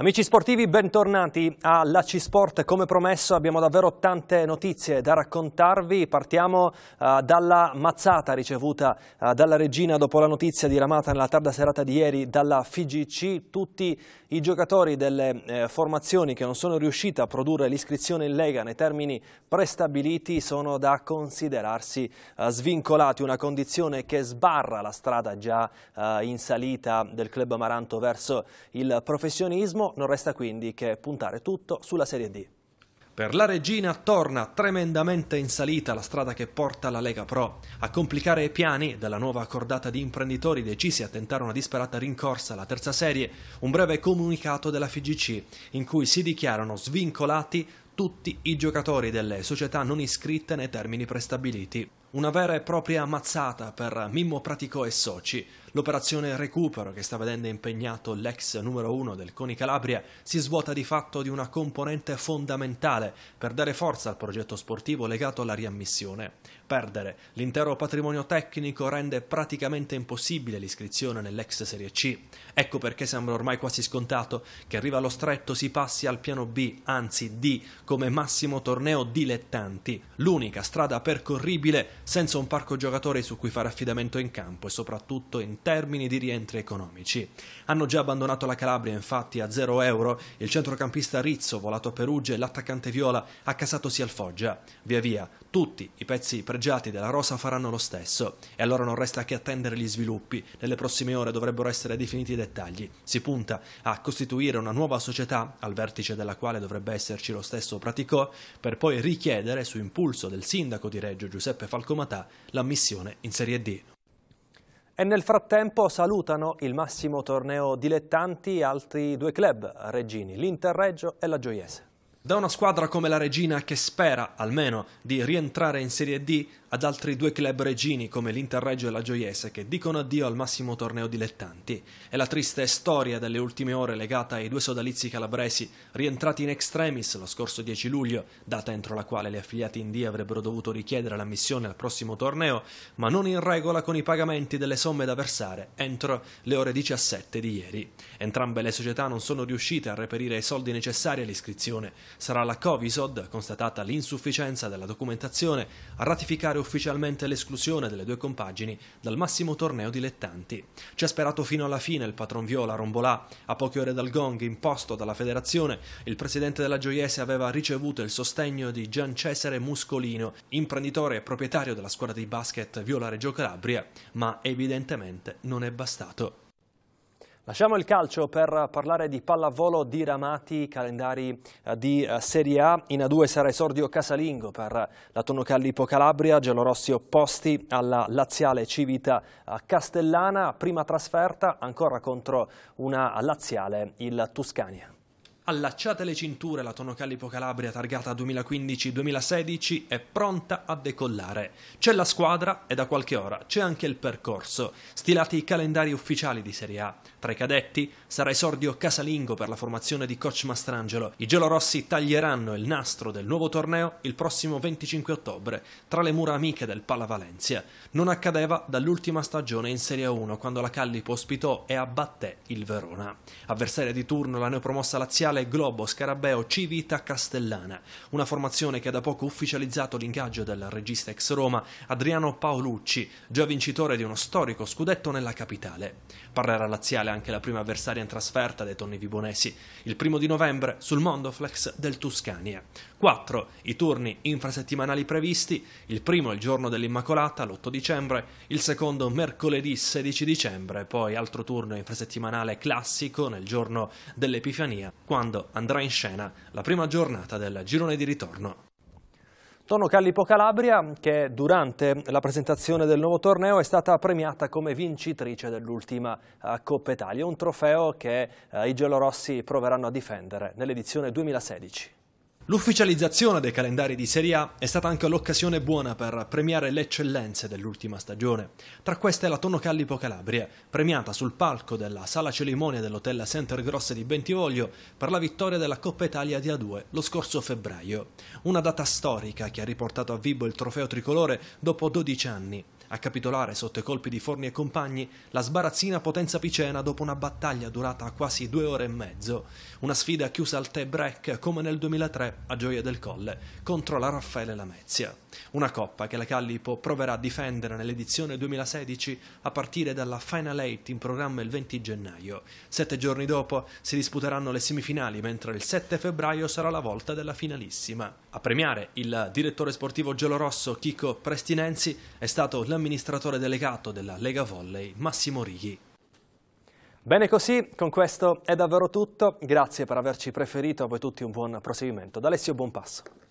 Amici sportivi, bentornati a Laci Sport. Come promesso abbiamo davvero tante notizie da raccontarvi. Partiamo uh, dalla mazzata ricevuta uh, dalla regina dopo la notizia diramata nella tarda serata di ieri dalla FIGC. Tutti i giocatori delle eh, formazioni che non sono riusciti a produrre l'iscrizione in Lega nei termini prestabiliti sono da considerarsi uh, svincolati, una condizione che sbarra la strada già in salita del club Amaranto verso il professionismo non resta quindi che puntare tutto sulla Serie D. Per la Regina torna tremendamente in salita la strada che porta alla Lega Pro. A complicare i piani della nuova cordata di imprenditori decisi a tentare una disperata rincorsa alla terza serie, un breve comunicato della FGC in cui si dichiarano svincolati tutti i giocatori delle società non iscritte nei termini prestabiliti. Una vera e propria ammazzata per Mimmo Pratico e soci. L'operazione recupero che sta vedendo impegnato l'ex numero uno del Coni Calabria si svuota di fatto di una componente fondamentale per dare forza al progetto sportivo legato alla riammissione. Perdere l'intero patrimonio tecnico rende praticamente impossibile l'iscrizione nell'ex Serie C. Ecco perché sembra ormai quasi scontato che arriva allo stretto si passi al piano B, anzi D, come massimo torneo dilettanti. L'unica strada percorribile senza un parco giocatori su cui fare affidamento in campo e soprattutto in termini di rientri economici. Hanno già abbandonato la Calabria infatti a 0 euro, il centrocampista Rizzo volato a Perugia e l'attaccante Viola accasatosi al Foggia. Via via, tutti i pezzi pregiati della rosa faranno lo stesso e allora non resta che attendere gli sviluppi, nelle prossime ore dovrebbero essere definiti i dettagli. Si punta a costituire una nuova società, al vertice della quale dovrebbe esserci lo stesso Praticò, per poi richiedere, su impulso del sindaco di Reggio Giuseppe Falcone, Almatà l'ammissione in Serie D. E nel frattempo salutano il massimo torneo dilettanti altri due club Regini, l'Interreggio e la Gioiese. Da una squadra come la Regina che spera, almeno, di rientrare in Serie D ad altri due club regini come l'Interreggio e la Gioiese che dicono addio al massimo torneo dilettanti. È la triste storia delle ultime ore legata ai due sodalizi calabresi rientrati in extremis lo scorso 10 luglio, data entro la quale gli affiliati in D avrebbero dovuto richiedere l'ammissione al prossimo torneo, ma non in regola con i pagamenti delle somme da versare entro le ore 17 di ieri. Entrambe le società non sono riuscite a reperire i soldi necessari all'iscrizione. Sarà la Covisod, constatata l'insufficienza della documentazione, a ratificare annunciare ufficialmente l'esclusione delle due compagini dal massimo torneo dilettanti. Ci ha sperato fino alla fine il patron viola Rombolà. A poche ore dal gong imposto dalla federazione, il presidente della Gioiese aveva ricevuto il sostegno di Gian Cesare Muscolino, imprenditore e proprietario della squadra di basket Viola Reggio Calabria, ma evidentemente non è bastato. Lasciamo il calcio per parlare di pallavolo diramati, calendari eh, di eh, Serie A. In A2 sarà esordio Casalingo per la Tonnocallipo Calabria, gelorossi opposti alla laziale Civita eh, Castellana. Prima trasferta ancora contro una laziale, il Tuscania allacciate le cinture, la Tonocallipo Calabria targata 2015-2016 è pronta a decollare. C'è la squadra e da qualche ora c'è anche il percorso, stilati i calendari ufficiali di Serie A. Tra i cadetti sarà esordio casalingo per la formazione di coach Mastrangelo. I gelorossi taglieranno il nastro del nuovo torneo il prossimo 25 ottobre tra le mura amiche del Palla Valencia. Non accadeva dall'ultima stagione in Serie 1 quando la Callipo ospitò e abbatté il Verona. Avversaria di turno la neopromossa laziale Nazionale Globo Scarabeo Civita Castellana, una formazione che ha da poco ufficializzato l'ingaggio del regista ex Roma Adriano Paolucci, già vincitore di uno storico scudetto nella capitale. Parlerà laziale anche la prima avversaria in trasferta dei tonni vibonesi, il primo di novembre sul Mondoflex del Tuscania. 4. I turni infrasettimanali previsti, il primo il giorno dell'Immacolata, l'8 dicembre, il secondo mercoledì 16 dicembre, poi altro turno infrasettimanale classico nel giorno dell'Epifania, quando quando andrà in scena la prima giornata del girone di ritorno. Torno Callipo Calabria, che durante la presentazione del nuovo torneo è stata premiata come vincitrice dell'ultima eh, Coppa Italia, un trofeo che eh, i gelorossi proveranno a difendere nell'edizione 2016. L'ufficializzazione dei calendari di Serie A è stata anche l'occasione buona per premiare le eccellenze dell'ultima stagione. Tra queste la Tonno Callipo Calabria, premiata sul palco della sala cerimonia dell'hotel Center Grosse di Bentivoglio per la vittoria della Coppa Italia di A2 lo scorso febbraio. Una data storica che ha riportato a vivo il trofeo tricolore dopo 12 anni. A capitolare sotto i colpi di Forni e compagni, la sbarazzina Potenza Picena dopo una battaglia durata quasi due ore e mezzo. Una sfida chiusa al tie-break come nel 2003 a Gioia del Colle contro la Raffaele Lamezia. Una coppa che la Callipo proverà a difendere nell'edizione 2016 a partire dalla Final Eight in programma il 20 gennaio. Sette giorni dopo si disputeranno le semifinali, mentre il 7 febbraio sarà la volta della finalissima. A premiare il direttore sportivo gelorosso Chico Prestinenzi è stato la l'amministratore delegato della Lega Volley, Massimo Righi. Bene così, con questo è davvero tutto. Grazie per averci preferito, a voi tutti un buon proseguimento. D'Alessio, buon passo.